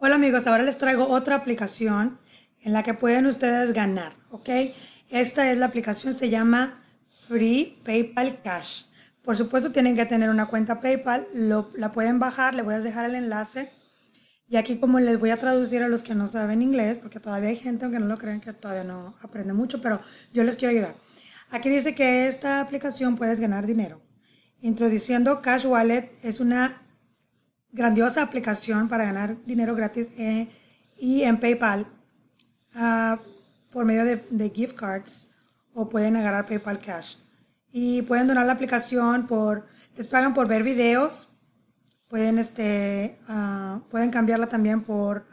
Hola amigos, ahora les traigo otra aplicación en la que pueden ustedes ganar, ¿ok? Esta es la aplicación, se llama Free PayPal Cash. Por supuesto tienen que tener una cuenta PayPal, la pueden bajar, les voy a dejar el enlace. Y aquí como les voy a traducir a los que no saben inglés, porque todavía hay gente, aunque no lo crean, que todavía no aprende mucho, pero yo les quiero ayudar. Aquí dice que esta aplicación puedes ganar dinero. Introduciendo Cash Wallet es una grandiosa aplicación para ganar dinero gratis eh, y en PayPal ah, por medio de, gift cards o pueden agarrar PayPal Cash. Y pueden donar la aplicación por, les pagan por ver videos, pueden, este, ah, pueden cambiarla también por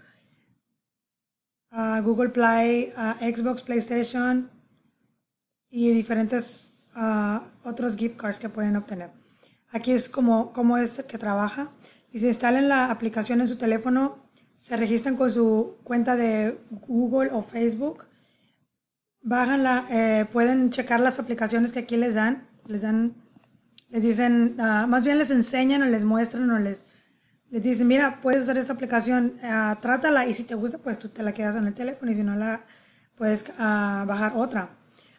ah, Google Play, Xbox, PlayStation y diferentes otros gift cards que pueden obtener. Aquí es como, es este que trabaja. Y se instalan la aplicación en su teléfono, se registran con su cuenta de Google o Facebook, bajan la, eh, pueden checar las aplicaciones que aquí les dan, les dan, les dicen, ah, más bien les enseñan o les muestran o les, les dicen, mira, puedes usar esta aplicación, ah, trátala y si te gusta, pues tú te la quedas en el teléfono y si no la puedes ah, bajar otra.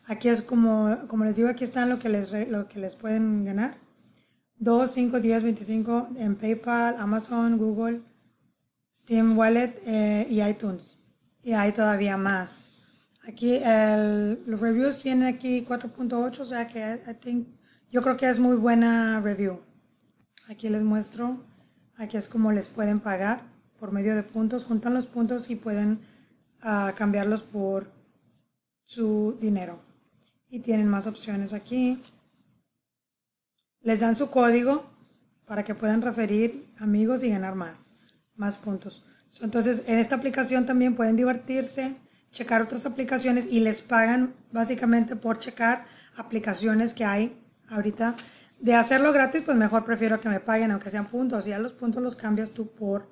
Aquí es como, como les digo, aquí están lo que les, lo que les pueden ganar. 2, 5, 10, 25 en PayPal, Amazon, Google, Steam Wallet eh, y iTunes. Y hay todavía más. Aquí los reviews vienen aquí 4.8, o sea que I think, yo creo que es muy buena review. Aquí les muestro, aquí es como les pueden pagar por medio de puntos, juntan los puntos y pueden ah, cambiarlos por su dinero. Y tienen más opciones aquí. Les dan su código para que puedan referir amigos y ganar más, más puntos. Entonces, en esta aplicación también pueden divertirse, checar otras aplicaciones y les pagan básicamente por checar aplicaciones que hay ahorita. De hacerlo gratis, pues mejor prefiero que me paguen, aunque sean puntos. ya los puntos los cambias tú por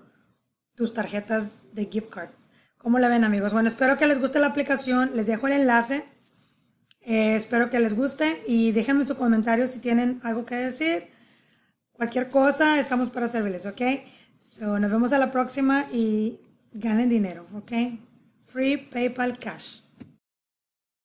tus tarjetas de gift card. ¿Cómo la ven, amigos? Bueno, espero que les guste la aplicación. Les dejo el enlace eh, espero que les guste y déjenme su comentario si tienen algo que decir. Cualquier cosa, estamos para servirles, ¿ok? So, nos vemos a la próxima y ganen dinero, ¿ok? Free PayPal Cash.